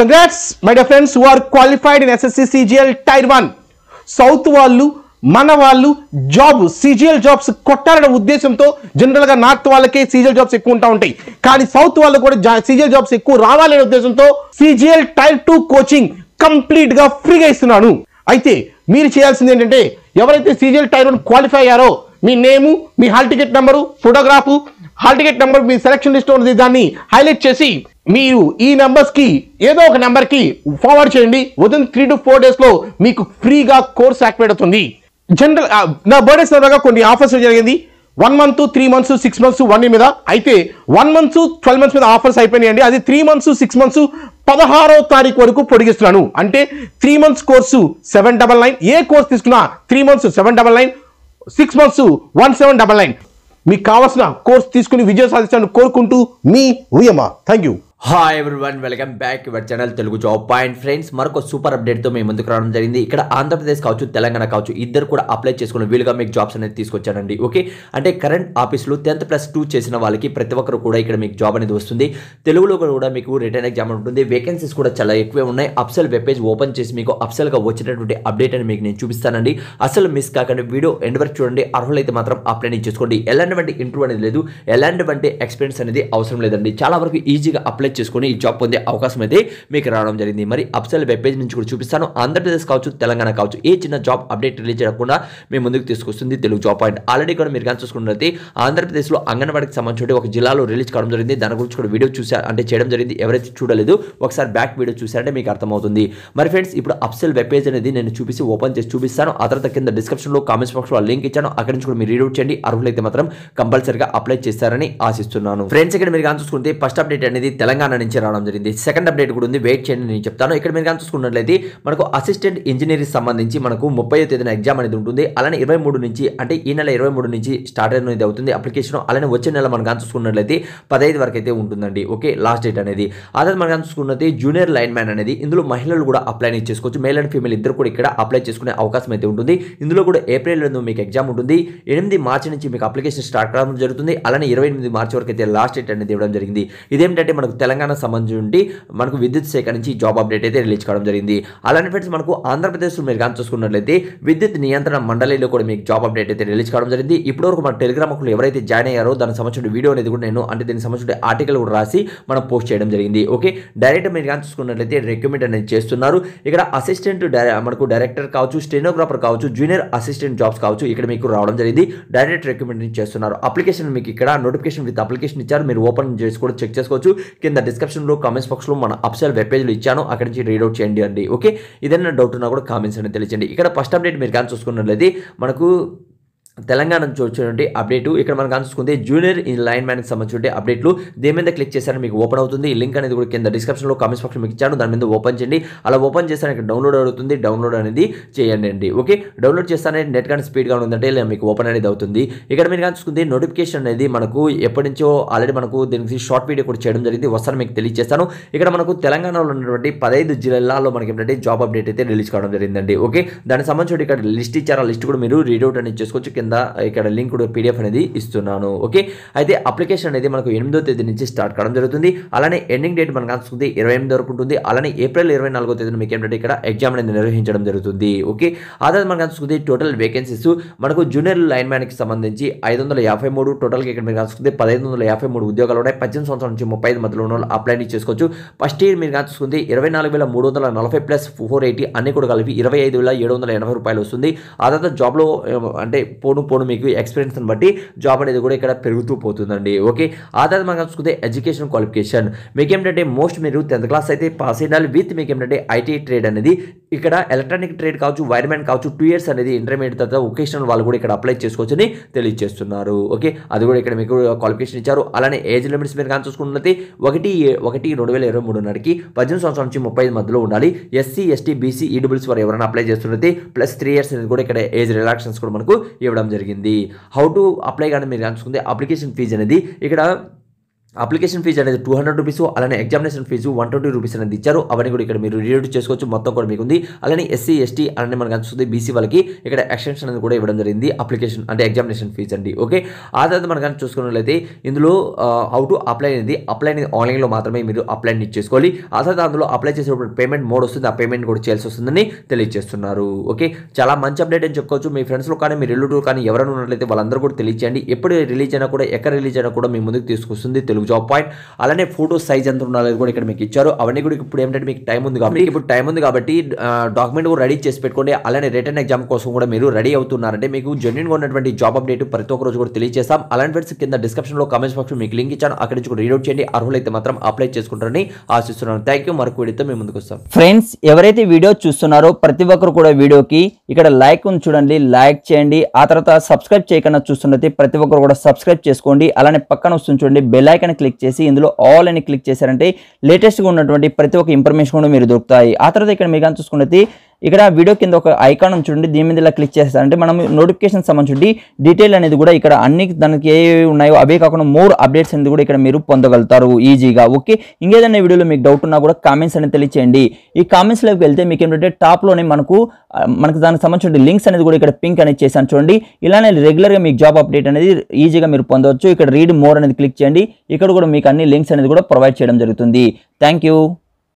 congrats my dear friends who are qualified in SSC CGL tier one south వాళ్ళు మన వాళ్ళు job CGL jobs కొట్టాలనే ఉద్దేశంతో జనరల్గా north వాళ్ళకి సీజిఎల్ జాబ్స్ ఎక్కువ ఉంటా ఉంటాయి కానీ సౌత్ వాళ్ళు కూడా సీజిఎల్ జాబ్స్ ఎక్కువ రావాలనే ఉద్దేశంతో సిజిఎల్ టైర్ టూ కోచింగ్ కంప్లీట్గా ఫ్రీగా ఇస్తున్నాను అయితే మీరు చేయాల్సింది ఏంటంటే ఎవరైతే సీజిఎల్ టైర్ వన్ క్వాలిఫై అయ్యారో మీ నేము మీ hall ticket number photograph hall ticket number మీ సెలక్షన్ లిస్ట్ ఉన్నది దాన్ని హైలైట్ చేసి మీరు ఈ నెంబర్స్కి ఏదో ఒక నెంబర్కి ఫార్వర్డ్ చేయండి విదిన్ త్రీ టు ఫోర్ డేస్లో మీకు ఫ్రీగా కోర్స్ యాక్టివేట్ అవుతుంది జనరల్ ah, నా బర్త్డే సరదాగా కొన్ని ఆఫర్స్ జరిగింది one month three months six months one మీద అయితే వన్ మంత్స్ ట్వెల్వ్ మంత్స్ మీద ఆఫర్స్ అయిపోయినాయండి అది త్రీ మంత్స్ సిక్స్ మంత్స్ పదహారో తారీఖు వరకు పొడిగిస్తున్నాను అంటే three months course seven double nine ఏ కోర్స్ తీసుకున్నా three months seven double nine six months one seven double nine మీకు కావాల్సిన కోర్స్ తీసుకుని విజయం సాధిస్తాను కోరుకుంటూ మీ ఉయమ thank you hi everyone welcome back your channel Telugu job point friends మరొక సూపర్ అప్డేట్తో మేము ముందుకు రావడం జరిగింది ఇక్కడ ఆంధ్రప్రదేశ్ కావచ్చు తెలంగాణ కావచ్చు ఇద్దరు కూడా అప్లై చేసుకున్న వీలుగా మీకు జాబ్స్ అనేది తీసుకొచ్చానండి ఓకే అంటే కరెంట్ ఆఫీసులు టెన్త్ ప్లస్ టూ చేసిన వాళ్ళకి ప్రతి ఒక్కరు కూడా ఇక్కడ మీకు జాబ్ అనేది వస్తుంది తెలుగులో కూడా మీకు రిటర్న్ ఎగ్జామ్ ఉంటుంది వేకెన్సీస్ కూడా చాలా ఎక్కువే ఉన్నాయి అప్సల్ వెబ్ పేజ్ ఓపెన్ చేసి మీకు అప్సల్గా వచ్చినటువంటి అప్డేట్ అని మీకు నేను చూపిస్తానండి అసలు మిస్ కాకండి వీడియో ఎండ్ వరకు చూడండి అర్హులైతే మాత్రం అప్లై చేసుకోండి ఎలాంటివంటి ఇంటర్వ్యూ అనేది లేదు ఎలాంటివంటి ఎక్స్పీరియన్స్ అనేది అవసరం లేదండి చాలా వరకు ఈజీగా అప్లై సెలెక్ట్ చేసుకుని ఈ జాబ్ పొందే అవకాశం అయితే మీకు రావడం జరిగింది మరి అప్సెల్ వెబ్ పేజ్ నుంచి కూడా చూపిస్తాను ఆంధ్రప్రదేశ్ కావచ్చు తెలంగాణ కావచ్చు ఏ చిన్న జాబ్ అప్డేట్ రిలీజ్ చేయకుండా మీ ముందుకు తీసుకొస్తుంది తెలుగు జాబ్ పాయింట్ ఆల్రెడీ కూడా మీరు కానీ చూసుకున్నట్లయితే ఆంధ్రప్రదేశ్లో అంగన్వాడికి సంబంధించి ఒక జిల్లాలో రిలీజ్ కావడం జరిగింది దాని గురించి కూడా వీడియో చూసారు అంటే చేయడం జరిగింది ఎవరైతే చూడలేదు ఒకసారి బ్యాక్ వీడియో చూసారంటే మీకు అర్థమవుతుంది మరి ఫ్రెండ్స్ ఇప్పుడు అప్సెల్ వెబ్ పేజ్ అనేది నేను చూపిసి ఓపెన్ చేసి చూపిస్తాను ఆ తర్వాత కింద డిస్క్రిప్షన్లో కామెంట్స్ బాక్స్లో లింక్ ఇచ్చాను అక్కడి నుంచి కూడా మీరు రీడౌట్ చేయండి అర్హులైతే మాత్రం కంపల్సరీగా అప్లై చేస్తారని ఆశిస్తున్నాను ఫ్రెండ్స్ ఇక్కడ మీరు కానీ చూసుకుంటే ఫస్ట్ అప్డేట్ అనేది తెలంగాణ తెలంగాణ నుంచి రావడం జరిగింది సెకండ్ అప్డేట్ కూడా ఉంది వెయిట్ చేయండి నేను చెప్తాను ఇక్కడ మీరు కానీ చూసుకున్నట్లయితే మనకు అసిస్టెంట్ ఇంజనీరింగ్ సంబంధించి మనకు ముప్పై తేదీన ఎగ్జామ్ అనేది ఉంటుంది అలానే ఇరవై మూడు నుంచి అంటే ఈ నెల ఇరవై మూడు నుంచి స్టార్ట్ అయినది అవుతుంది అప్లికేషన్ అలానే వచ్చే నెల మనం కానీ చూసుకున్నట్లయితే పదహైదు వరకు అయితే ఉంటుందండి ఓకే లాస్ట్ డేట్ అనేది అదే మనం కానీ చూసుకున్నది జూనియర్ లైన్ మ్యాన్ అనేది ఇందులో మహిళలు కూడా అప్లై చేసుకోవచ్చు మేల్ అండ్ ఫీమేల్ ఇద్దరు కూడా ఇక్కడ అప్లై చేసుకునే అవకాశం అయితే ఉంటుంది ఇందులో కూడా నుండి మీకు ఎగ్జామ్ ఉంటుంది ఎనిమిది మార్చి నుంచి మీకు అప్లికేషన్ స్టార్ట్ కావడం జరుగుతుంది అలానే ఇరవై ఎనిమిది మార్చి వరకు అయితే లాస్ట్ డేట్ అనేది ఇవ్వడం జరిగింది ఇదేంటంటే మనకు తెలంగాణ సంబంధించి ఉండి మనకు విద్యుత్ శాఖ నుంచి జాబ్ అప్డేట్ అయితే రిలీజ్ కావడం జరిగింది అలానే ఫ్రెండ్స్ మనకు ఆంధ్రప్రదేశ్లో మీరు కానీ చూసుకున్నట్లయితే విద్యుత్ నియంత్రణ మండలిలో కూడా మీకు జాబ్ అప్డేట్ అయితే రిలీజ్ కావడం జరిగింది వరకు మన టెలిగ్రామ్ ఒకరు ఎవరైతే జాయిన్ అయ్యారో దానికి సంబంధించిన వీడియో అనేది కూడా నేను అంటే దీనికి సంబంధించిన ఆర్టికల్ కూడా రాసి మనం పోస్ట్ చేయడం జరిగింది ఓకే డైరెక్ట్ మీరు కానీ చూసుకున్నట్లయితే రికమెండ్ అనేది చేస్తున్నారు ఇక్కడ అసిస్టెంట్ మనకు డైరెక్టర్ కావచ్చు స్టెనోగ్రాఫర్ కావచ్చు జూనియర్ అసిస్టెంట్ జాబ్స్ కావచ్చు ఇక్కడ మీకు రావడం జరిగింది డైరెక్ట్ రికమెండ్ చేస్తున్నారు అప్లికేషన్ మీకు ఇక్కడ నోటిఫికేషన్ విత్ అప్లికేషన్ ఇచ్చారు మీరు ఓపెన్ చేసి కూడా చెక్ చేసుకోవచ్చు కింద కింద డిస్క్రిప్షన్లో కామెంట్స్ బాక్స్లో మన అప్సెల్ వెబ్ పేజ్లో ఇచ్చాను అక్కడి నుంచి రీడౌట్ చేయండి అండి ఓకే ఏదైనా డౌట్ ఉన్నా కూడా కామెంట్స్ అని తెలియండి ఇక్కడ ఫస్ట్ అప్డేట్ మీరు కానీ చూసుకున్నట్లయితే మనకు తెలంగాణ నుంచి వచ్చినటువంటి అప్డేట్ ఇక్కడ మనం కనిపిస్తుంది జూనియర్ ఇన్ లైన్ మ్యాన్కి సంబంధించిన అప్డేట్లు దేని మీద క్లిక్ చేశారని మీకు ఓపెన్ అవుతుంది ఈ లింక్ అనేది కూడా కింద డిస్క్రిప్షన్లో కామెంట్స్ బాక్స్ మీకు ఇచ్చాను దాని మీద ఓపెన్ చేయండి అలా ఓపెన్ చేస్తాను ఇక్కడ డౌన్లోడ్ అవుతుంది డౌన్లోడ్ అనేది చేయండి అండి ఓకే డౌన్లోడ్ చేస్తానే నెట్ కానీ స్పీడ్గా ఉందంటే మీకు ఓపెన్ అనేది అవుతుంది ఇక్కడ మీరు కనిపిస్తుంది నోటిఫికేషన్ అనేది మనకు ఎప్పటి నుంచో ఆల్రెడీ మనకు దీనికి షార్ట్ వీడియో కూడా చేయడం జరిగింది వస్తాను మీకు తెలియజేస్తాను ఇక్కడ మనకు తెలంగాణలో ఉన్నటువంటి పదహైదు జిల్లాల్లో మనకి ఏంటంటే జాబ్ అప్డేట్ అయితే రిలీజ్ కావడం జరిగిందండి ఓకే దానికి సంబంధించి ఇక్కడ లిస్ట్ ఇచ్చారు ఆ లిస్ట్ కూడా మీరు రీడౌట్ అనేది చేసుకోవచ్చు కింద ఇక్కడ లింక్ పీడిఎఫ్ అనేది ఇస్తున్నాను ఓకే అయితే అప్లికేషన్ అనేది మనకు ఎనిమిదో తేదీ నుంచి స్టార్ట్ కావడం జరుగుతుంది అలానే ఎండింగ్ డేట్ మనకు అనుకుంది ఇరవై ఎనిమిది వరకు ఉంటుంది అలానే ఏప్రిల్ ఇరవై నాలుగో తేదీన మీకు ఏంటంటే ఇక్కడ ఎగ్జామ్ అనేది నిర్వహించడం జరుగుతుంది ఓకే ఆ తర్వాత మనకు అనుకుంది టోటల్ వేకెన్సీస్ మనకు జూనియర్ లైన్ మ్యాన్కి సంబంధించి ఐదు వందల యాభై మూడు టోటల్గా ఇక్కడ మీకు అనుకుంది పదహైదు వందల యాభై మూడు ఉద్యోగాలు ఉన్నాయి పద్దెనిమిది సంవత్సరాల నుంచి ముప్పై ఐదు మధ్యలో ఉన్న అప్లై చేసుకోవచ్చు ఫస్ట్ ఇయర్ మీరు చూసుకుంది ఇరవై నాలుగు వేల మూడు వందల నలభై ప్లస్ ఫోర్ ఎయిటీ అన్ని కూడా కలిపి ఇరవై ఐదు వేల ఏడు వందల ఎనభై రూపాయలు వస్తుంది ఆ తర్వాత జాబ్లో అంటే పోను పోను మీకు ఎక్స్పీరియన్స్ని బట్టి జాబ్ అనేది కూడా ఇక్కడ పెరుగుతూ పోతుందండి ఓకే ఆ తర్వాత మనం చూసుకుంటే ఎడ్యుకేషన్ క్వాలిఫికేషన్ మీకు ఏంటంటే మోస్ట్ మీరు టెన్త్ క్లాస్ అయితే పాస్ అయినాలి విత్ మీకు ఏంటంటే ఐటీ ట్రేడ్ అనేది ఇక్కడ ఎలక్ట్రానిక్ ట్రేడ్ కావచ్చు వైర్మెన్ కావచ్చు టూ ఇయర్స్ అనేది ఇంటర్మీడియట్ తర్వాత ఒకేషనల్ వాళ్ళు కూడా ఇక్కడ అప్లై చేసుకోవచ్చని తెలియజేస్తున్నారు ఓకే అది కూడా ఇక్కడ మీకు క్వాలిఫికేషన్ ఇచ్చారు అలానే ఏజ్ లిమిట్స్ మీరు కానీ చూసుకున్నది ఒకటి ఒకటి రెండు వేల ఇరవై మూడు నాటికి పద్దెనిమిది సంవత్సరాల నుంచి ముప్పై ఐదు మధ్యలో ఉండాలి ఎస్సీ ఎస్టీ బీసీ ఈడబ్ల్యూస్ వారు ఎవరైనా అప్లై చేస్తున్నది ప్లస్ త్రీ ఇయర్స్ అనేది కూడా ఇక్కడ ఏజ్ రిలాక్షన్స్ కూడా మనకు ఇవ్వడం చేయడం జరిగింది హౌ టు అప్లై కానీ మీరు కనుక్కుంటే అప్లికేషన్ ఫీజ్ అనేది ఇక్కడ అప్లికేషన్ ఫీజు అనేది టూ హండ్రెడ్ రూపీస్ అలానే examination fee one twenty rupees అనేది ఇచ్చారు అవన్నీ కూడా ఇక్కడ మీరు రీడ్ చేసుకోవచ్చు మొత్తం కూడా మీకు ఉంది అలానే ఎస్సీ ఎస్టీ అలానే మనకు అనిపిస్తుంది బీసీ వాళ్ళకి ఇక్కడ ఎక్స్టెన్షన్ అనేది కూడా ఇవ్వడం జరిగింది అప్లికేషన్ అంటే ఎగ్జామినేషన్ ఫీజు అండి ఓకే ఆ తర్వాత మనం కానీ చూసుకున్నట్లయితే ఇందులో హౌ టు అప్లై అనేది అప్లై అనేది ఆన్లైన్లో మాత్రమే మీరు అప్లై చేసుకోవాలి ఆ తర్వాత అందులో అప్లై చేసేటప్పుడు పేమెంట్ మోడ్ వస్తుంది ఆ పేమెంట్ కూడా చేయాల్సి వస్తుందని తెలియజేస్తున్నారు ఓకే చాలా మంచి అప్డేట్ అని చెప్పుకోవచ్చు మీ ఫ్రెండ్స్లో కానీ మీ రిలేటివ్ కానీ ఎవరైనా ఉన్నట్లయితే వాళ్ళందరూ కూడా తెలియచేయండి ఎప్పుడు రిలీజ్ అయినా కూడా ఎక్కడ రిలీజ్ అయినా కూడా మీ ముందుకు తీసుకొస్తుంది తెలుగు జాబ్ పాయింట్ అలానే ఫోటో సైజ్ ఎంత ఉండాలి కూడా ఇక్కడ మీకు ఇచ్చారు అవన్నీ కూడా ఇప్పుడు ఏంటంటే మీకు టైం ఉంది కాబట్టి ఇప్పుడు టైం ఉంది కాబట్టి డాక్యుమెంట్ కూడా రెడీ చేసి పెట్టుకోండి అలానే రిటర్న్ ఎగ్జామ్ కోసం కూడా మీరు రెడీ అవుతున్నారంటే మీకు జెన్యున్గా ఉన్నటువంటి జాబ్ అప్డేట్ ప్రతి ఒక్క రోజు కూడా తెలియజేస్తాం అలాంటి ఫ్రెండ్స్ కింద లో కామెంట్స్ బాక్స్ మీకు లింక్ ఇచ్చాను అక్కడి నుంచి కూడా రీడౌట్ చేయండి అర్హులైతే మాత్రం అప్లై చేసుకుంటారని ఆశిస్తున్నాను థ్యాంక్ యూ మరొక వీడియోతో మేము ముందుకు వస్తాం ఫ్రెండ్స్ ఎవరైతే వీడియో చూస్తున్నారో ప్రతి ఒక్కరు కూడా వీడియోకి ఇక్కడ లైక్ ఉంది చూడండి లైక్ చేయండి ఆ తర్వాత సబ్స్క్రైబ్ చేయకుండా చూస్తున్నది ప్రతి ఒక్కరు కూడా సబ్స్క్రైబ్ చేసుకోండి అలానే పక్కన వస్తుంది చూడండి బెల్ ఐకన్ అని క్లిక్ చేసి ఇందులో ఆల్ అని క్లిక్ చేశారంటే లేటెస్ట్గా ఉన్నటువంటి ప్రతి ఒక్క ఇన్ఫర్మేషన్ కూడా మీరు దొరుకుతాయి ఆ తర్వాత ఇక్కడ మీకు కానీ చూసుకున్నది ఇక్కడ వీడియో కింద ఒక ఐకాన్ చూడండి దీని మీద ఇలా క్లిక్ చేస్తారంటే మనం నోటిఫికేషన్ సంబంధించి డీటెయిల్ అనేది కూడా ఇక్కడ అన్ని దానికి ఏ ఉన్నాయో అవే కాకుండా మోర్ అప్డేట్స్ అనేది కూడా ఇక్కడ మీరు పొందగలుగుతారు ఈజీగా ఓకే ఇంకేదైనా వీడియోలో మీకు డౌట్ ఉన్నా కూడా కామెంట్స్ అనేది తెలియచేయండి ఈ కామెంట్స్ కామెంట్స్లోకి వెళ్తే మీకు ఏంటంటే టాప్లోనే మనకు మనకు దానికి సంబంధించి లింక్స్ అనేది కూడా ఇక్కడ పింక్ అనేది చేశాను చూడండి ఇలానే రెగ్యులర్గా మీకు జాబ్ అప్డేట్ అనేది ఈజీగా మీరు పొందవచ్చు ఇక్కడ రీడ్ మోర్ అనేది క్లిక్ చేయండి ఇక్కడ కూడా మీకు అన్ని లింక్స్ అనేది కూడా ప్రొవైడ్ చేయడం జరుగుతుంది థ్యాంక్